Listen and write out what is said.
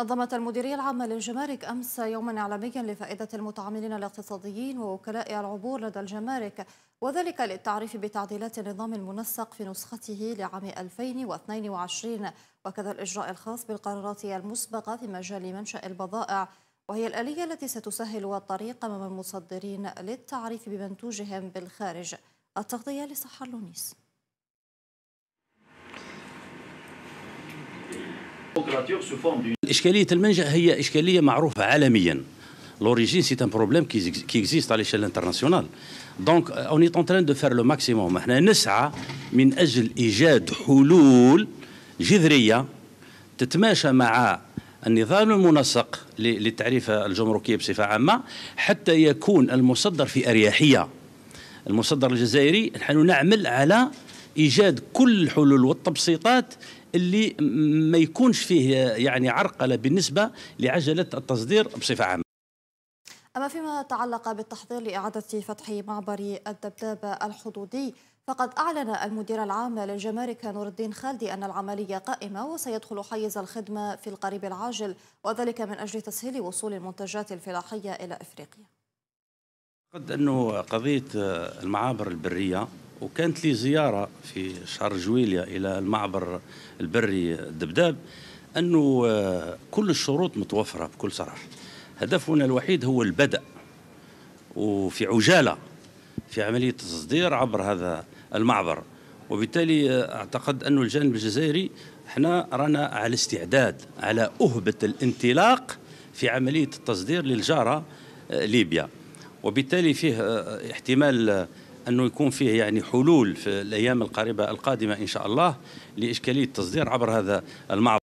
نظمت المديرية العامة للجمارك أمس يوما إعلاميا لفائدة المتعاملين الاقتصاديين ووكلاء العبور لدى الجمارك وذلك للتعريف بتعديلات النظام المنسق في نسخته لعام 2022 وكذا الإجراء الخاص بالقرارات المسبقة في مجال منشأ البضائع وهي الآلية التي ستسهل الطريق أمام المصدرين للتعريف بمنتوجهم بالخارج التغطية لصحة لونيس إشكالية المنجأ هي إشكالية معروفة عالميا لوريجين سي ان بروبليم كي اكزيست على à انترناسيونال دونك اوني on est دو train لو ماكسيموم احنا نسعى من أجل إيجاد حلول جذرية تتماشى مع النظام المنسق للتعريف الجمركية بصفة عامة حتى يكون المصدر في أريحية المصدر الجزائري نحن نعمل على ايجاد كل الحلول والتبسيطات اللي ما يكونش فيه يعني عرقله بالنسبه لعجله التصدير بصفه عامه أما فيما يتعلق بالتحضير لإعادة فتح معبر الدبدابه الحدودي فقد أعلن المدير العام للجمارك نور الدين خالدي أن العملية قائمة وسيدخل حيز الخدمة في القريب العاجل وذلك من أجل تسهيل وصول المنتجات الفلاحية إلى إفريقيا قد أنه قضية المعابر البرية وكانت لي زيارة في شهر جويلية إلى المعبر البري الدبداب أنه آه، كل الشروط متوفرة بكل صراحة هدفنا الوحيد هو البدء وفي عجالة في عملية التصدير عبر هذا المعبر وبالتالي آه، أعتقد أن الجانب الجزائري احنا رانا على استعداد على أهبة الانطلاق في عملية التصدير للجارة آه، ليبيا وبالتالي فيه احتمال انه يكون فيه يعني حلول في الايام القريبه القادمه ان شاء الله لاشكاليه التصدير عبر هذا المعرض